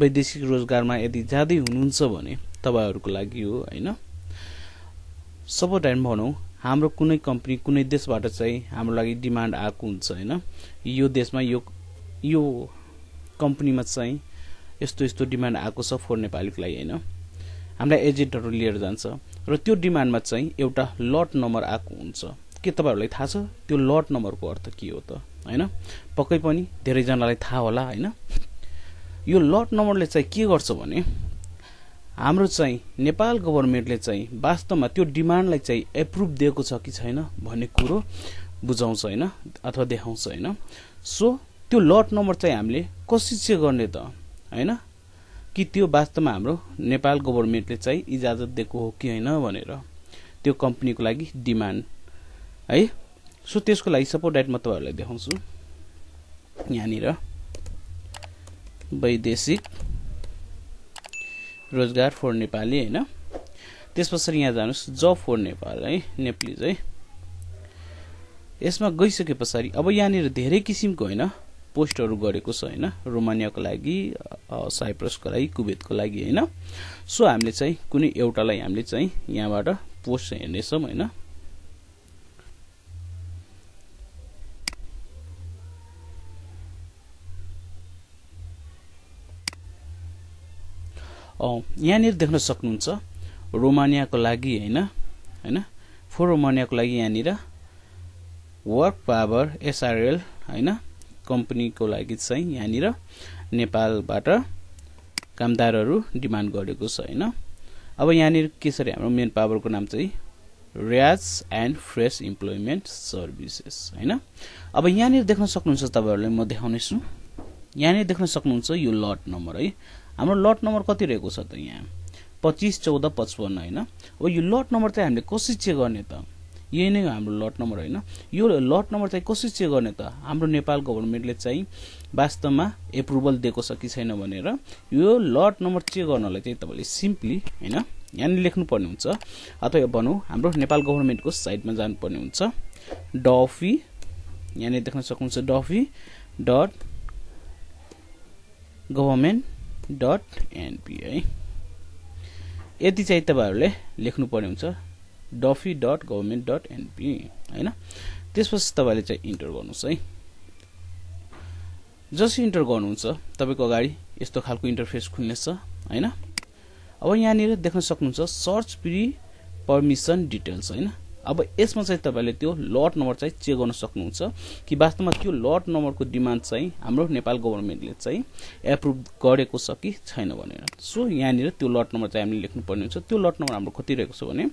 वैदेशिक रोजगारमा यदि जाँदै हुनुहुन्छ भने तपाईँहरूको लागि हो होइन सब टाइम भनौँ हाम्रो कुनै कम्पनी कुनै देशबाट चाहिँ हाम्रो लागि डिमान्ड आएको हुन्छ होइन यो देशमा यो यो कम्पनीमा चाहिँ यस्तो यस्तो डिमान्ड आएको छ फोर नेपालीको लागि होइन हामीलाई एजेन्टहरू लिएर जान्छ र त्यो डिमान्डमा चाहिँ एउटा लट नम्बर आएको हुन्छ के तपाईँहरूलाई थाहा छ त्यो लट नम्बरको अर्थ के हो त होइन पक्कै पनि धेरैजनालाई थाहा होला होइन यो लट नम्बरले चाहिँ के गर्छ भने हाम्रो चाहिँ नेपाल गभर्मेन्टले चाहिँ वास्तवमा त्यो डिमान्डलाई चाहिँ एप्रुभ दिएको छ कि छैन भन्ने कुरो बुझाउँछ होइन अथवा देखाउँछ होइन सो त्यो लट नम्बर चाहिँ हामीले कसरी चाहिँ गर्ने त होइन कि त्यो वास्तवमा हाम्रो नेपाल गभर्मेन्टले चाहिँ इजाजत दिएको हो कि होइन भनेर त्यो कम्पनीको लागि डिमान्ड है सो त्यसको लागि सपोर्ट डाइट म तपाईँहरूलाई देखाउँछु यहाँनिर वैदेशिक रोजगार फोर नेपाली होइन त्यस पछाडि यहाँ जानुहोस् जब फोर नेपाल है नेप्लिज है यसमा गइसके पछाडि अब यहाँनिर धेरै किसिमको होइन पोस्टहरू गरेको छ होइन रोमानियाको लागि साइप्रसको लागि कुवेतको लागि होइन सो हामीले चाहिँ कुनै एउटालाई हामीले चाहिँ यहाँबाट पोस्ट हेर्नेछौँ होइन यहाँनिर देख्न सक्नुहुन्छ रोमानियाको लागि होइन होइन फोर रोमानियाको लागि यहाँनिर वर्क पावर एसआरएल होइन कम्पनीको लागि चाहिँ यहाँनिर नेपालबाट कामदारहरू डिमान्ड गरेको छ होइन अब यहाँनिर के छ हाम्रो मेन पावरको नाम चाहिँ रियाज एन्ड फ्रेस इम्प्लोइमेन्ट सर्भिसेस होइन अब यहाँनिर देख्न सक्नुहुन्छ तपाईँहरूलाई म देखाउनेछु यहाँनिर देख्न सक्नुहुन्छ यो लट नम्बर है हाम्रो लट नम्बर कति रहेको छ त यहाँ पच्चिस चौध पचपन्न होइन हो यो लट नम्बर चाहिँ हामीले कसरी चेक गर्ने त यही नै हो हाम्रो लट नम्बर होइन यो लट नम्बर चाहिँ कसरी चेक गर्ने त हाम्रो नेपाल गभर्मेन्टले चाहिँ वास्तवमा एप्रुभल दिएको छ कि छैन भनेर यो लट नम्बर चेक गर्नलाई चाहिँ तपाईँले सिम्पली होइन यहाँनिर लेख्नुपर्ने हुन्छ अथवा भनौँ हाम्रो नेपाल गभर्मेन्टको साइटमा जानुपर्ने हुन्छ डफी यहाँनिर देख्न सक्नुहुन्छ dofe dot government dot NPI है यति चाहिँ तपाईँहरूले लेख्नुपर्ने हुन्छ dofe dot government dot NP होइन त्यसपछि तपाईँले चाहिँ इन्टर गर्नुहोस् है जसरी इन्टर गर्नुहुन्छ तपाईँको अगाडि यस्तो खालको इन्टरफेस खुल्नेछ होइन अब यहाँनिर देख्न सक्नुहुन्छ सर्च प्री पर्मिसन डिटेल्स होइन अब यसमा चाहिँ तपाईँले त्यो लट नम्बर चाहिँ चेक गर्न सक्नुहुन्छ कि वास्तवमा त्यो लट नम्बरको डिमान्ड चाहिँ हाम्रो नेपाल गभर्मेन्टले चाहिँ एप्रुभ गरेको छ कि छैन भनेर सो यहाँनिर त्यो लट नम्बर चाहिँ हामीले लेख्नुपर्ने हुन्छ त्यो लट नम्बर हाम्रो कति रहेको छ भने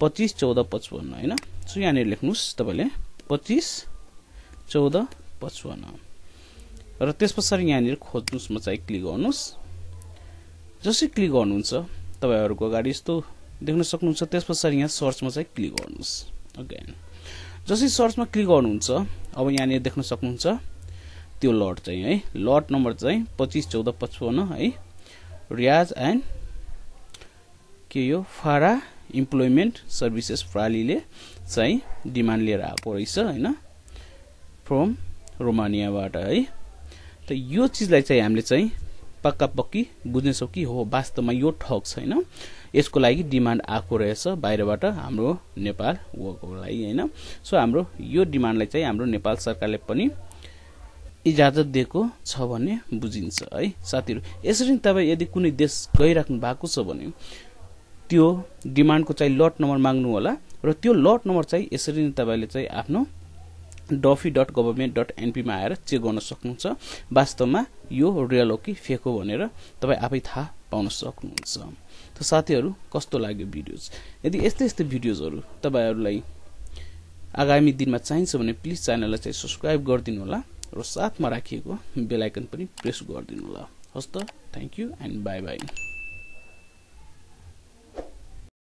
पच्चिस चौध पचपन्न होइन सो यहाँनिर लेख्नुहोस् तपाईँले पच्चिस चौध पचपन्न र त्यस पछाडि यहाँनिर खोज्नुहोस् म चाहिँ क्लिक गर्नुहोस् जसरी क्लिक गर्नुहुन्छ तपाईँहरूको अगाडि यस्तो देख्न सक्नुहुन्छ त्यस पछाडि यहाँ सर्चमा चाहिँ क्लिक गर्नुहोस् ओके जसरी सर्चमा क्लिक गर्नुहुन्छ अब यहाँनिर देख्न सक्नुहुन्छ त्यो लट चाहिँ है लट नम्बर चाहिँ पच्चिस चौध पचपन्न है रियाज एन्ड के यो फारा इम्प्लोइमेन्ट सर्भिसेस प्रालीले चाहिँ डिमान्ड लिएर आएको रहेछ होइन फ्रम रोमानियाबाट है त यो चिजलाई चाहिँ हामीले चाहिँ पक्का पक्की बुझ्नेछौँ कि हो वास्तवमा यो ठग छ होइन यसको लागि डिमान्ड आएको रहेछ बाहिरबाट हाम्रो नेपाल वर्कको लागि होइन सो हाम्रो यो डिमान्डलाई चाहिँ हाम्रो नेपाल सरकारले पनि इजाजत दिएको छ भन्ने बुझिन्छ है साथीहरू यसरी नै तपाईँ यदि कुनै देश गइराख्नु भएको छ भने त्यो डिमान्डको चाहिँ लट नम्बर माग्नु होला र त्यो लट नम्बर चाहिँ यसरी नै तपाईँले चाहिँ आफ्नो डफी डट गभर्मेन्ट डट एनपीमा आएर चेक गर्न सक्नुहुन्छ वास्तवमा यो रियल हो कि फेक हो भनेर तपाईँ आफै थाहा पाउन सक्नुहुन्छ त साथीहरू कस्तो लाग्यो भिडियोज यदि यस्तै यस्तै भिडियोजहरू तपाईँहरूलाई आगामी दिनमा चाहिन्छ भने प्लिज च्यानललाई चाहिँ सब्सक्राइब गरिदिनु होला र साथमा राखिएको बेलायकन पनि प्रेस गरिदिनु होला हस् त thank you and bye by